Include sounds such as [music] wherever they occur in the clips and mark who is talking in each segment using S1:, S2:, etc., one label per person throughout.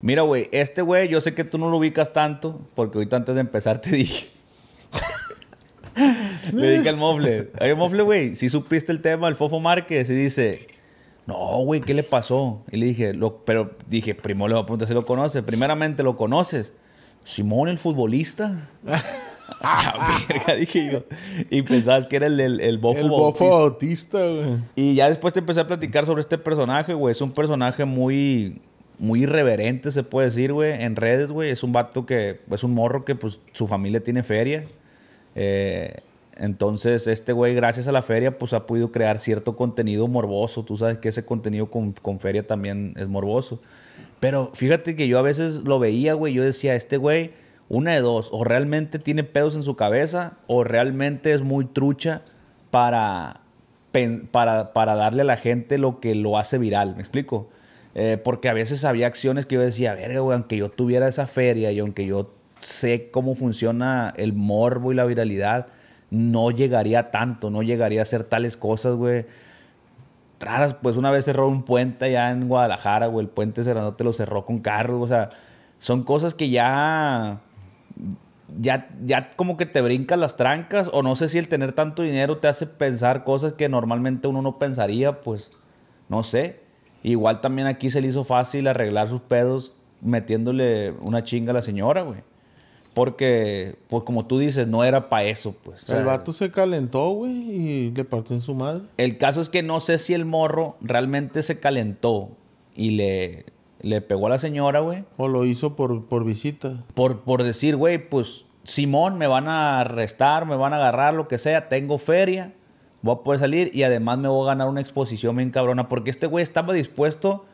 S1: Mira, güey, este güey, yo sé que tú no lo ubicas tanto, porque ahorita antes de empezar te dije. [laughs] Le dije al mofle, ay, mofle, güey, si supiste el tema del Fofo Márquez, y dice, no, güey, ¿qué le pasó? Y le dije, lo, pero dije, primo, le voy a si lo conoces. Primeramente, ¿lo conoces? Simón, el futbolista. [laughs] ah, dije Y pensabas que era el, el, el El bofo autista, güey. Y ya después te empecé a platicar sobre este personaje, güey. Es un personaje muy muy irreverente, se puede decir, güey, en redes, güey. Es un vato que, es un morro que, pues, su familia tiene feria. Eh, entonces, este güey, gracias a la feria, pues ha podido crear cierto contenido morboso. Tú sabes que ese contenido con, feria también es morboso. Pero fíjate que yo a veces lo veía, güey. Yo decía, este güey, una de dos, o realmente tiene pedos en su cabeza, o realmente es muy trucha para, para, para darle a la gente lo que lo hace viral. ¿Me explico? Eh, porque a veces había acciones que yo decía, ver güey, aunque yo tuviera esa feria y aunque yo sé cómo funciona el morbo y la viralidad, no llegaría tanto, no llegaría a hacer tales cosas, güey. Raras, pues una vez cerró un puente allá en Guadalajara, güey, el puente te lo cerró con carros, o sea, son cosas que ya, ya, ya como que te brincas las trancas, o no sé si el tener tanto dinero te hace pensar cosas que normalmente uno no pensaría, pues, no sé. Igual también aquí se le hizo fácil arreglar sus pedos metiéndole una chinga a la señora, güey. Porque, pues como tú dices, no era para eso, pues. el vato
S2: se calentó, güey, y le partió en su madre.
S1: El caso es que no sé si el morro realmente se calentó y le, le pegó a la señora, güey. O lo hizo por, visita. Por, por decir, güey, pues Simón, me van a arrestar, me van a agarrar, lo que sea, tengo feria, voy a poder salir y además me voy a ganar una exposición bien cabrona, porque este güey estaba dispuesto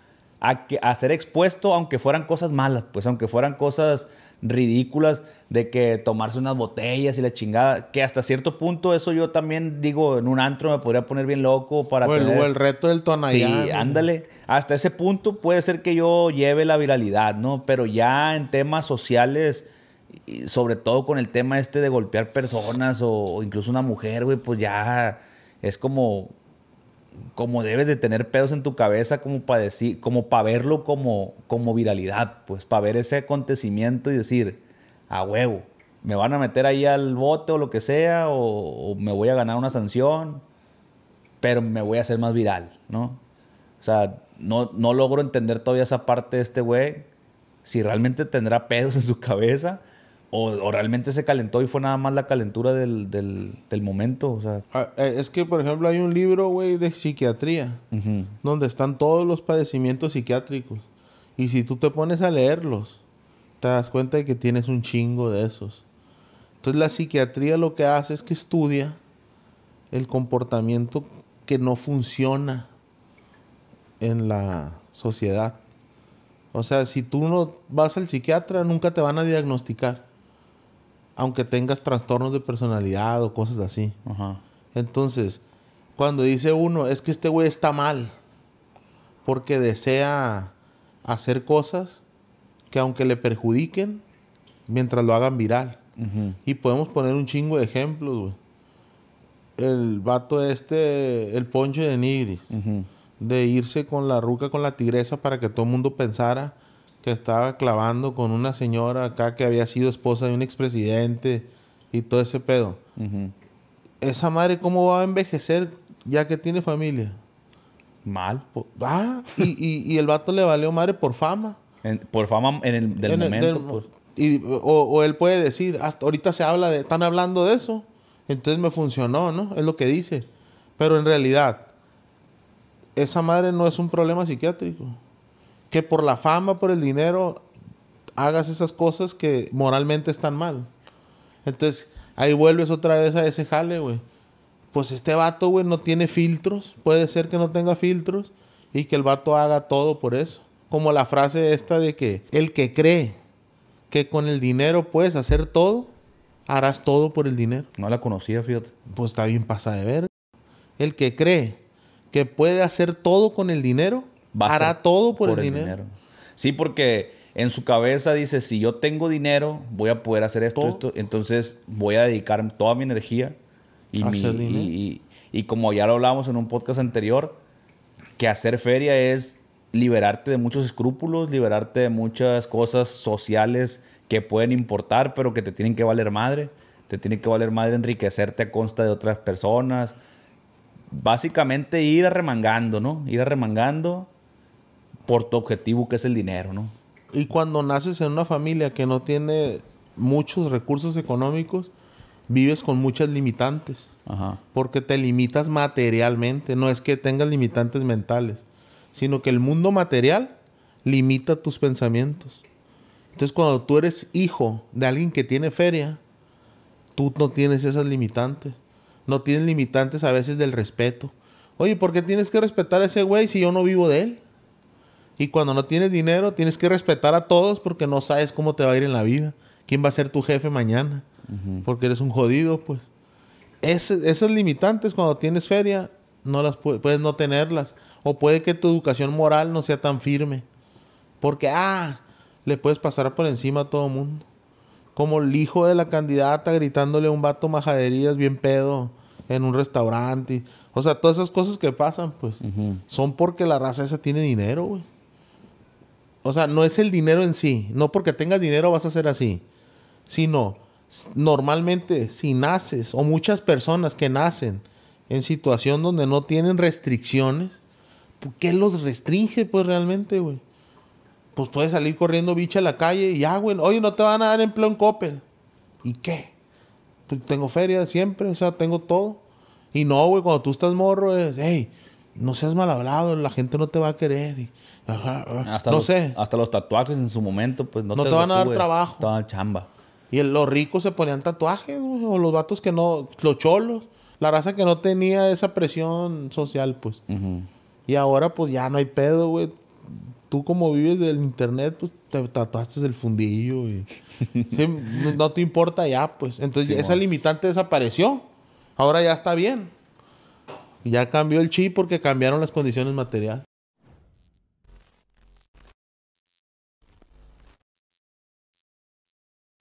S1: a, que, ser expuesto aunque fueran cosas malas, pues aunque fueran cosas ridículas de que tomarse unas botellas y la chingada, que hasta cierto punto eso yo también digo, en un antro me podría poner bien loco para... O, el, el reto del tonalidad. Sí, ándale, hasta ese punto puede ser que yo lleve la viralidad, ¿no? Pero ya en temas sociales, sobre todo con el tema este de golpear personas o incluso una mujer, güey, pues ya es como, como debes de tener pedos en tu cabeza como para decir, como para verlo como, como viralidad, pues para ver ese acontecimiento y decir, a huevo, me van a meter ahí al bote o lo que sea, o, me voy a ganar una sanción, pero me voy a hacer más viral, ¿no? O sea, no, no logro entender todavía esa parte de este güey, si realmente tendrá pedos en su cabeza o, realmente se calentó y fue nada más la calentura del, momento. O sea. Ah, eh, es que, por ejemplo, hay un libro, güey, de psiquiatría,
S2: donde están todos los padecimientos psiquiátricos. Y si tú te pones a leerlos, te das cuenta de que tienes un chingo de esos. Entonces la psiquiatría lo que hace es que estudia el comportamiento que no funciona en la sociedad. O sea, si tú no vas al psiquiatra, nunca te van a diagnosticar aunque tengas trastornos de personalidad o cosas así. Entonces, cuando dice uno, es que este güey está mal, porque desea hacer cosas que aunque le perjudiquen, mientras lo hagan viral. Y podemos poner un chingo de ejemplos, güey. El vato este, el ponche de Nigris, de irse con la ruca, con la tigresa para que todo el mundo pensara que estaba clavando con una señora acá que había sido esposa de un expresidente y todo ese pedo. Esa madre, ¿cómo va a envejecer ya que tiene familia? Mal. Ah, y, el vato le valió madre por fama. por fama en el del momento. Pues. o, o, él puede decir, hasta ahorita se habla de, están hablando de eso, entonces me funcionó, ¿no? Es lo que dice. Pero en realidad, esa madre no es un problema psiquiátrico que por la fama, por el dinero, hagas esas cosas que moralmente están mal. Entonces, ahí vuelves otra vez a ese jale, güey. Pues este vato, güey, no tiene filtros. Puede ser que no tenga filtros y que el vato haga todo por eso. Como la frase esta de que el que cree que con el dinero puedes hacer todo, harás todo por el dinero. No la conocía, fíjate. Pues está bien pasa de ver. El que cree que puede hacer todo con el dinero,
S1: hará todo por, el, dinero. Sí, porque en su cabeza dice, si yo tengo dinero, voy a poder hacer esto, esto, entonces voy a dedicar toda mi energía y, y, como ya lo hablamos en un podcast anterior, que hacer feria es liberarte de muchos escrúpulos, liberarte de muchas cosas sociales que pueden importar, pero que te tienen que valer madre, te tiene que valer madre enriquecerte a consta de otras personas. Básicamente ir arremangando, ¿no? Ir arremangando por tu objetivo que es el dinero, ¿no? Y
S2: cuando naces en una familia que no tiene muchos recursos económicos, vives con muchas limitantes. Porque te limitas materialmente. No es que tengas limitantes mentales, sino que el mundo material limita tus pensamientos. Entonces, cuando tú eres hijo de alguien que tiene feria, tú no tienes esas limitantes. No tienes limitantes a veces del respeto. Oye, ¿por qué tienes que respetar a ese güey si yo no vivo de él? Y cuando no tienes dinero, tienes que respetar a todos porque no sabes cómo te va a ir en la vida. ¿Quién va a ser tu jefe mañana? Porque eres un jodido, pues. esas limitantes cuando tienes feria, no las puedes no tenerlas. O puede que tu educación moral no sea tan firme. Porque, ah, le puedes pasar por encima a todo mundo. Como el hijo de la candidata gritándole a un vato majaderías bien pedo en un restaurante. O sea, todas esas cosas que pasan, pues, son porque la raza esa tiene dinero, güey. O sea, no es el dinero en sí. No porque tengas dinero vas a ser así. Sino, normalmente, si naces, o muchas personas que nacen en situación donde no tienen restricciones, ¿qué los restringe, pues realmente, güey? Pues puedes salir corriendo bicha a la calle y ya, güey. Oye, no te van a dar empleo en Coppel. ¿Y qué? Pues tengo feria siempre, o sea, tengo todo. Y no, güey, cuando tú estás morro es, hey, no seas mal hablado, la gente no te va a querer. hasta no sé.
S1: Hasta los tatuajes en su
S2: momento, pues no, te, van a dar trabajo. Te van chamba. Y los ricos se ponían tatuajes, o los vatos que no, los cholos, la raza que no tenía esa presión social, pues. Y ahora, pues ya no hay pedo, güey. Tú, como vives del internet, pues te tatuaste el fundillo [laughs] no te importa ya, pues. Entonces, esa limitante desapareció. Ahora ya está bien ya cambió el chip porque cambiaron las condiciones materiales.